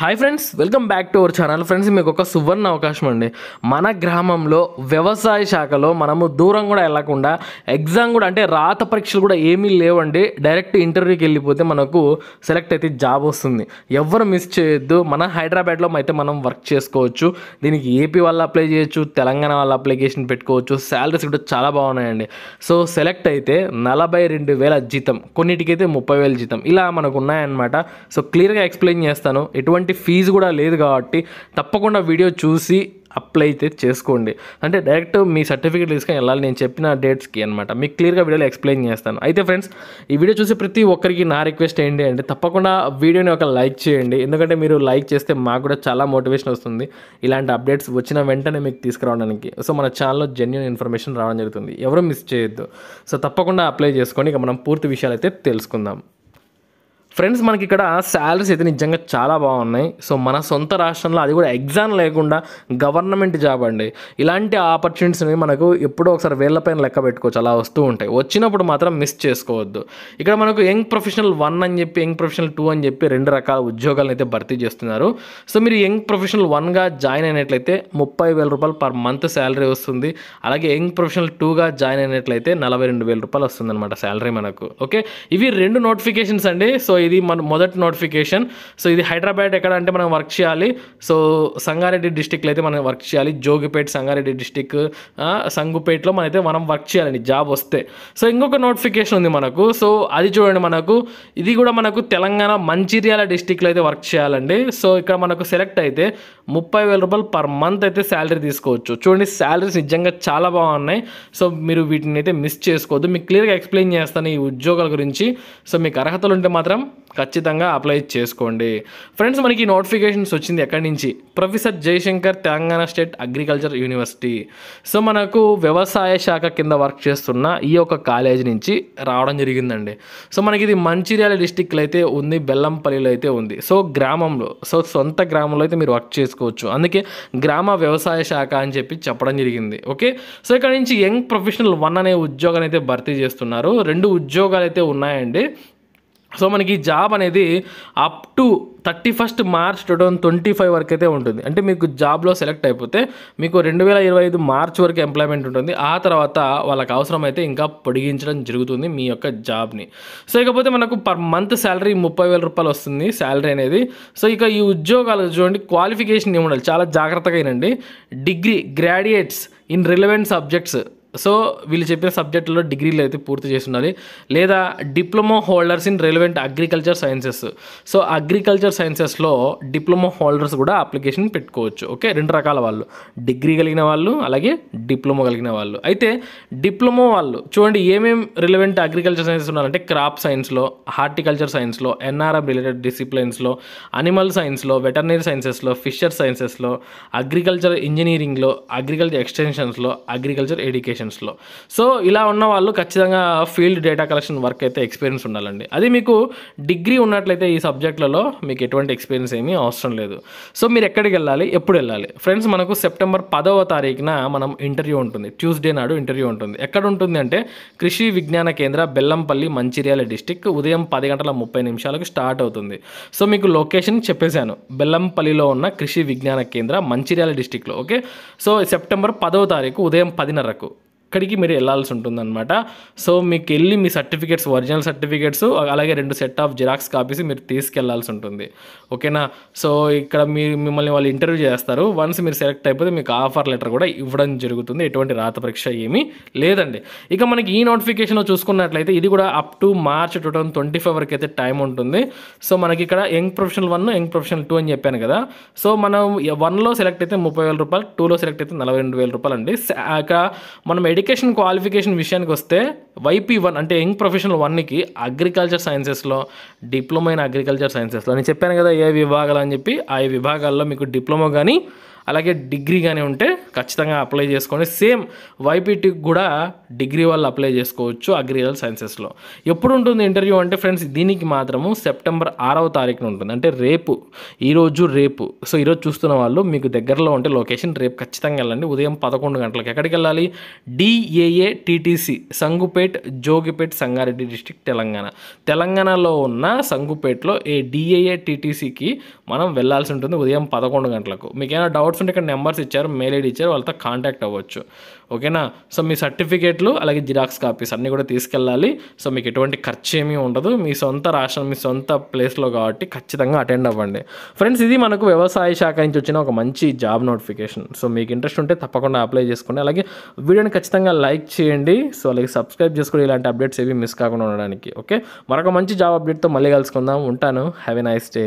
hi friends welcome back to our channel friends మీకు ఒక సువర్ణ అవకాశం అండి మన గ్రామంలో వ్యవసాయ శాఖలో మనము దూరం కూడా వెళ్లకుండా ఎగ్జామ్ కూడా అంటే రాత పరీక్షలు కూడా ఏమీ లేవండి డైరెక్ట్ ఇంటర్వ్యూకి వెళ్ళిపోతే మనకు సెలెక్ట్ అయితే జాబ్ వస్తుంది ఎవరు మిస్ చేయొద్దు మన హైదరాబాద్లో అయితే మనం వర్క్ చేసుకోవచ్చు దీనికి ఏపీ వాళ్ళు అప్లై చేయొచ్చు తెలంగాణ వాళ్ళు అప్లికేషన్ పెట్టుకోవచ్చు శాలరీస్ కూడా చాలా బాగున్నాయండి సో సెలెక్ట్ అయితే నలభై రెండు వేల జీతం కొన్నిటికైతే ముప్పై వేల జీతం ఇలా మనకు ఉన్నాయన్నమాట సో క్లియర్గా ఎక్స్ప్లెయిన్ చేస్తాను ఎటువంటి ఎటువంటి ఫీజు కూడా లేదు కాబట్టి తప్పకుండా వీడియో చూసి అప్లై అయితే చేసుకోండి అంటే డైరెక్ట్ మీ సర్టిఫికేట్ తీసుకొని వెళ్ళాలి నేను చెప్పిన డేట్స్కి అనమాట మీకు క్లియర్గా వీడియోలో ఎక్స్ప్లెయిన్ చేస్తాను అయితే ఫ్రెండ్స్ ఈ వీడియో చూసి ప్రతి ఒక్కరికి నా రిక్వెస్ట్ ఏంటి అంటే తప్పకుండా వీడియోని ఒక లైక్ చేయండి ఎందుకంటే మీరు లైక్ చేస్తే మాకు కూడా చాలా మోటివేషన్ వస్తుంది ఇలాంటి అప్డేట్స్ వచ్చిన వెంటనే మీకు తీసుకురావడానికి సో మన ఛానల్లో జెన్యున్ ఇన్ఫర్మేషన్ రావడం జరుగుతుంది ఎవరు మిస్ చేయొద్దు సో తప్పకుండా అప్లై చేసుకొని ఇక మనం పూర్తి విషయాలు అయితే తెలుసుకుందాం ఫ్రెండ్స్ మనకి ఇక్కడ శాలరీస్ అయితే నిజంగా చాలా బాగున్నాయి సో మన సొంత రాష్ట్రంలో అది కూడా ఎగ్జామ్ లేకుండా గవర్నమెంట్ జాబ్ అండి ఇలాంటి ఆపర్చునిటీస్ని మనకు ఎప్పుడో ఒకసారి వేళ్ళపైన లెక్క పెట్టుకోవచ్చు అలా వస్తూ ఉంటాయి వచ్చినప్పుడు మాత్రం మిస్ చేసుకోవద్దు ఇక్కడ మనకు యంగ్ ప్రొఫెషనల్ వన్ అని చెప్పి యంగ్ ప్రొఫెషనల్ టూ అని చెప్పి రెండు రకాల ఉద్యోగాలను అయితే భర్తీ చేస్తున్నారు సో మీరు యంగ్ ప్రొఫెషనల్ వన్గా జాయిన్ అయినట్లయితే ముప్పై వేల రూపాయలు పర్ మంత్ శాలరీ వస్తుంది అలాగే యంగ్ ప్రొఫెషనల్ టూగా జాయిన్ అయినట్లయితే నలభై రెండు వేల రూపాయలు అనమాట శాలరీ మనకు ఓకే ఇవి రెండు నోటిఫికేషన్స్ అండి సో ఇది మన మొదటి నోటిఫికేషన్ సో ఇది హైదరాబాద్ ఎక్కడ అంటే మనం వర్క్ చేయాలి సో సంగారెడ్డి డిస్టిక్లో అయితే మనం వర్క్ చేయాలి జోగిపేట సంగారెడ్డి డిస్టిక్ సంగుపేటలో అయితే మనం వర్క్ చేయాలండి జాబ్ వస్తే సో ఇంకొక నోటిఫికేషన్ ఉంది మనకు సో అది చూడండి మనకు ఇది కూడా మనకు తెలంగాణ మంచిర్యాల డిస్టిక్లో అయితే వర్క్ చేయాలండి సో ఇక్కడ మనకు సెలెక్ట్ అయితే ముప్పై వేల రూపాయలు పర్ మంత్ అయితే శాలరీ తీసుకోవచ్చు చూడండి శాలరీస్ నిజంగా చాలా బాగున్నాయి సో మీరు వీటిని అయితే మిస్ చేసుకోవద్దు మీకు క్లియర్గా ఎక్స్ప్లెయిన్ చేస్తాను ఈ ఉద్యోగాల గురించి సో మీకు అర్హతలు ఉంటే మాత్రం ఖచ్చితంగా అప్లై చేసుకోండి ఫ్రెండ్స్ మనకి నోటిఫికేషన్స్ వచ్చింది ఎక్కడి నుంచి professor Jayashankar Telangana state agriculture university so మనకు వ్యవసాయ శాఖ కింద వర్క్ చేస్తున్న ఈ యొక్క కాలేజ్ నుంచి రావడం జరిగిందండి సో మనకి ఇది మంచిర్యాల డిస్టిక్లో అయితే ఉంది బెల్లంపల్లిలో అయితే ఉంది సో గ్రామంలో సో సొంత గ్రామంలో అయితే మీరు వర్క్ చేసుకోవచ్చు అందుకే గ్రామ వ్యవసాయ శాఖ అని చెప్పి చెప్పడం జరిగింది ఓకే సో ఇక్కడ నుంచి యంగ్ ప్రొఫెషనల్ వన్ అనే ఉద్యోగాన్ని అయితే భర్తీ చేస్తున్నారు రెండు ఉద్యోగాలు అయితే ఉన్నాయండి సో మనకి ఈ జాబ్ అనేది up to thirty first March two thousand twenty five వరకు అయితే ఉంటుంది అంటే మీకు జాబ్లో సెలెక్ట్ అయిపోతే మీకు రెండు వేల ఇరవై ఐదు మార్చ్ వరకు ఎంప్లాయ్మెంట్ ఉంటుంది ఆ తర్వాత వాళ్ళకి అవసరమైతే ఇంకా పొడిగించడం జరుగుతుంది మీ యొక్క జాబ్ని సో ఇకపోతే మనకు పర్ మంత్ శాలరీ ముప్పై వేల రూపాయలు వస్తుంది శాలరీ అనేది సో ఇక ఈ ఉద్యోగాలు చూడండి క్వాలిఫికేషన్ ఏమి ఉండాలి చాలా జాగ్రత్తగా అయినండి degree graduates in relevant subjects so వీళ్ళు చెప్పిన సబ్జెక్టులో డిగ్రీలు అయితే పూర్తి చేసి ఉండాలి లేదా diploma holders in relevant agriculture sciences so agriculture సైన్సెస్లో డిప్లొమా హోల్డర్స్ కూడా అప్లికేషన్ పెట్టుకోవచ్చు ఓకే రెండు రకాల వాళ్ళు డిగ్రీ కలిగిన వాళ్ళు అలాగే డిప్లొమా కలిగిన వాళ్ళు అయితే డిప్లొమా వాళ్ళు చూడండి ఏమేమి రిలవెంట్ అగ్రికల్చర్ సైన్సెస్ ఉన్నారంటే క్రాప్ సైన్స్లో హార్టికల్చర్ సైన్స్లో ఎన్ఆర్ఎం రిలేటెడ్ డిసిప్లైన్స్లో అనిమల్ సైన్స్లో వెటర్నరీ సైన్సెస్లో ఫిషర్ సైన్సెస్లో అగ్రికల్చర్ ఇంజనీరింగ్లో అగ్రికల్చర్ ఎక్స్టెన్షన్స్లో అగ్రికల్చర్ ఎడ్యుకేషన్ అప్లికేషన్స్లో సో ఇలా ఉన్న వాళ్ళు ఖచ్చితంగా ఫీల్డ్ డేటా కలెక్షన్ వర్క్ అయితే ఎక్స్పీరియన్స్ ఉండాలండి అది మీకు డిగ్రీ ఉన్నట్లయితే ఈ సబ్జెక్ట్లలో మీకు ఎటువంటి ఎక్స్పీరియన్స్ ఏమీ అవసరం లేదు సో మీరు ఎక్కడికి వెళ్ళాలి ఎప్పుడు వెళ్ళాలి ఫ్రెండ్స్ మనకు సెప్టెంబర్ పదవ తారీఖున మనం ఇంటర్వ్యూ ఉంటుంది ట్యూస్డే నాడు ఇంటర్వ్యూ ఉంటుంది ఎక్కడ ఉంటుంది అంటే కృషి విజ్ఞాన కేంద్ర బెల్లంపల్లి మంచిర్యాల డిస్టిక్ ఉదయం పది గంటల ముప్పై నిమిషాలకు స్టార్ట్ అవుతుంది సో మీకు లొకేషన్ చెప్పేశాను బెల్లంపల్లిలో ఉన్న కృషి విజ్ఞాన కేంద్ర మంచిర్యాల డిస్టిక్లో ఓకే సో సెప్టెంబర్ పదవ తారీఖు ఉదయం పదిన్నరకు అక్కడికి మీరు వెళ్ళాల్సి ఉంటుంది అనమాట సో మీకు వెళ్ళి మీ సర్టిఫికేట్స్ ఒరిజినల్ సర్టిఫికేట్స్ అలాగే రెండు సెట్ ఆఫ్ జిరాక్స్ కాపీస్ మీరు తీసుకెళ్లాల్సి ఉంటుంది ఓకేనా సో ఇక్కడ మీరు మిమ్మల్ని వాళ్ళు ఇంటర్వ్యూ చేస్తారు వన్స్ మీరు సెలెక్ట్ అయిపోతే మీకు ఆఫర్ లెటర్ కూడా ఇవ్వడం జరుగుతుంది ఎటువంటి రాత పరీక్ష ఏమీ లేదండి ఇక మనకి ఈ నోటిఫికేషన్ చూసుకున్నట్లయితే ఇది కూడా up to March two thousand twenty five వరకు అయితే టైం ఉంటుంది సో మనకి ఇక్కడ young professional one young professional two అని చెప్పాను కదా సో మనం వన్లో సెలెక్ట్ అయితే ముప్పై వేల రూపాయలు టూలో సెలెక్ట్ అయితే నలభై రెండు వేల రూపాయలు అండి ఇక మనం ఎడి ఎడ్యుకేషన్ క్వాలిఫికేషన్ విషయానికి వస్తే వైపీ వన్ అంటే యంగ్ ప్రొఫెషనల్ వన్కి అగ్రికల్చర్ సైన్సెస్లో డిప్లొమా ఇన్ అగ్రికల్చర్ సైన్సెస్లో నేను చెప్పాను కదా ఏ విభాగాలు అని చెప్పి ఆ విభాగాల్లో మీకు డిప్లొమా కానీ అలాగే డిగ్రీ కానీ ఉంటే ఖచ్చితంగా అప్లై చేసుకోండి సేమ్ వైపీటీకి కూడా డిగ్రీ వాళ్ళు అప్లై చేసుకోవచ్చు అగ్రికల్చర్ సైన్సెస్లో ఎప్పుడు ఉంటుంది ఇంటర్వ్యూ అంటే ఫ్రెండ్స్ దీనికి మాత్రము సెప్టెంబర్ ఆరవ తారీఖున ఉంటుంది అంటే రేపు ఈరోజు రేపు సో ఈరోజు చూస్తున్న వాళ్ళు మీకు దగ్గరలో ఉంటే లొకేషన్ రేపు ఖచ్చితంగా వెళ్ళండి ఉదయం పదకొండు గంటలకు ఎక్కడికి వెళ్ళాలి DAA TTC Sangupet Jogipet Sangareddy district Telangana తెలంగాణలో ఉన్న సంగుపేట్లో ఏ డిఏఏ టీటీసీకి మనం వెళ్ళాల్సి ఉంటుంది ఉదయం పదకొండు గంటలకు మీకు ఏమైనా డౌట్స్ ఉంటే ఇక్కడ నెంబర్స్ ఇచ్చారు మెయిల్ ఐడి ఇచ్చారు వాళ్ళతో కాంటాక్ట్ అవ్వచ్చు ఓకేనా సో మీ సర్టిఫికేట్లు అలాగే జిరాక్స్ కాపీస్ అన్నీ కూడా తీసుకెళ్ళాలి సో మీకు ఎటువంటి ఖర్చు ఏమీ ఉండదు మీ సొంత రాష్ట్రం మీ సొంత ప్లేస్లో కాబట్టి ఖచ్చితంగా అటెండ్ అవ్వండి ఫ్రెండ్స్ ఇది మనకు వ్యవసాయ శాఖ నుంచి వచ్చిన ఒక మంచి జాబ్ నోటిఫికేషన్ సో మీకు ఇంట్రెస్ట్ ఉంటే తప్పకుండా అప్లై చేసుకోండి అలాగే వీడియోని ఖచ్చితంగా లైక్ చేయండి సో అలాగే సబ్స్క్రైబ్ చేసుకుని ఇలాంటి అప్డేట్స్ ఏవి మిస్ కాకుండా ఉండడానికి ఓకే మరొక మంచి జాబ్ అప్డేట్తో మళ్ళీ కలుసుకుందాం ఉంటాను హ్యావ్ ఎ నైస్ డే